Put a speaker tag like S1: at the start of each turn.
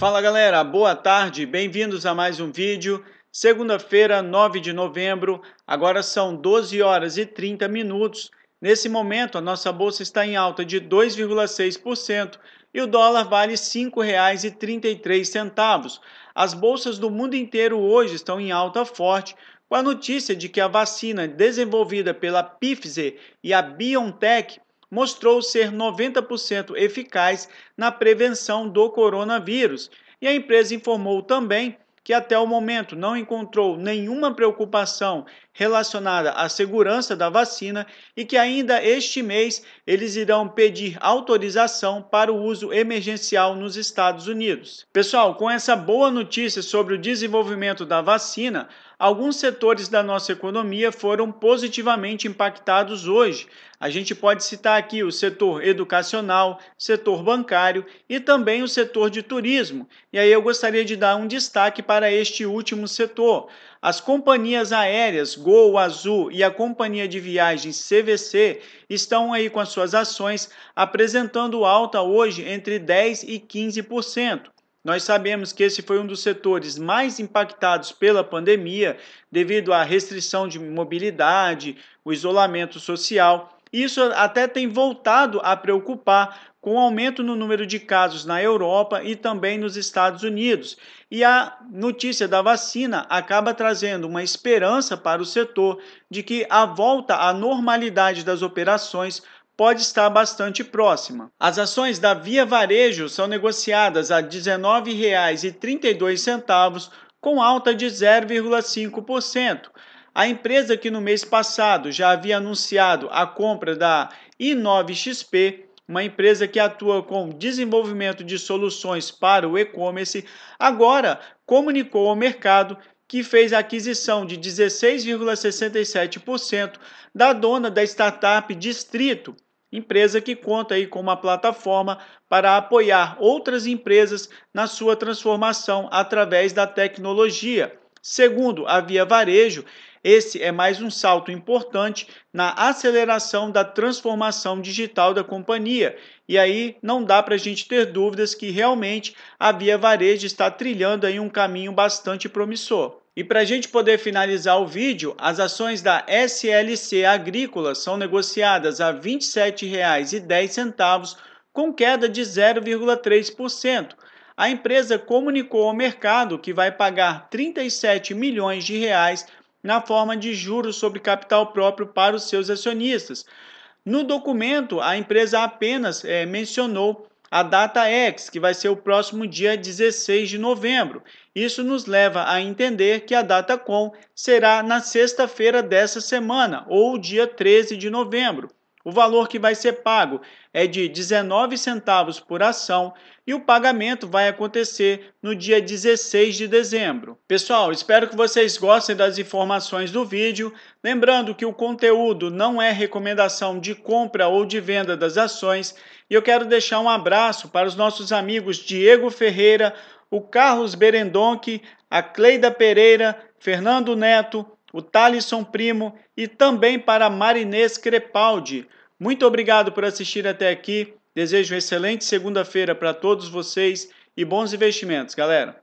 S1: Fala galera, boa tarde, bem-vindos a mais um vídeo. Segunda-feira, 9 de novembro, agora são 12 horas e 30 minutos. Nesse momento, a nossa bolsa está em alta de 2,6% e o dólar vale R$ 5,33. As bolsas do mundo inteiro hoje estão em alta forte, com a notícia de que a vacina desenvolvida pela Pfizer e a BioNTech mostrou ser 90% eficaz na prevenção do coronavírus. E a empresa informou também que até o momento não encontrou nenhuma preocupação relacionada à segurança da vacina e que ainda este mês eles irão pedir autorização para o uso emergencial nos Estados Unidos. Pessoal, com essa boa notícia sobre o desenvolvimento da vacina, alguns setores da nossa economia foram positivamente impactados hoje. A gente pode citar aqui o setor educacional, setor bancário e também o setor de turismo. E aí eu gostaria de dar um destaque para este último setor. As companhias aéreas Gol Azul e a companhia de viagens CVC estão aí com as suas ações apresentando alta hoje entre 10 e 15%. Nós sabemos que esse foi um dos setores mais impactados pela pandemia, devido à restrição de mobilidade, o isolamento social isso até tem voltado a preocupar com o aumento no número de casos na Europa e também nos Estados Unidos. E a notícia da vacina acaba trazendo uma esperança para o setor de que a volta à normalidade das operações pode estar bastante próxima. As ações da Via Varejo são negociadas a R$ 19,32, com alta de 0,5%. A empresa que no mês passado já havia anunciado a compra da i9XP, uma empresa que atua com desenvolvimento de soluções para o e-commerce, agora comunicou ao mercado que fez a aquisição de 16,67% da dona da startup Distrito, empresa que conta aí com uma plataforma para apoiar outras empresas na sua transformação através da tecnologia. Segundo a Via Varejo, esse é mais um salto importante na aceleração da transformação digital da companhia. E aí não dá para a gente ter dúvidas que realmente a Via Varejo está trilhando aí um caminho bastante promissor. E para a gente poder finalizar o vídeo, as ações da SLC Agrícola são negociadas a R$ 27,10, com queda de 0,3%. A empresa comunicou ao mercado que vai pagar 37 milhões de reais na forma de juros sobre capital próprio para os seus acionistas. No documento, a empresa apenas é, mencionou a data X, que vai ser o próximo dia 16 de novembro. Isso nos leva a entender que a data com será na sexta-feira dessa semana, ou dia 13 de novembro. O valor que vai ser pago é de 19 centavos por ação e o pagamento vai acontecer no dia 16 de dezembro. Pessoal, espero que vocês gostem das informações do vídeo. Lembrando que o conteúdo não é recomendação de compra ou de venda das ações. E eu quero deixar um abraço para os nossos amigos Diego Ferreira, o Carlos Berendonck, a Cleida Pereira, Fernando Neto, o Talisson Primo e também para Marinês Crepaldi. Muito obrigado por assistir até aqui. Desejo uma excelente segunda-feira para todos vocês e bons investimentos, galera.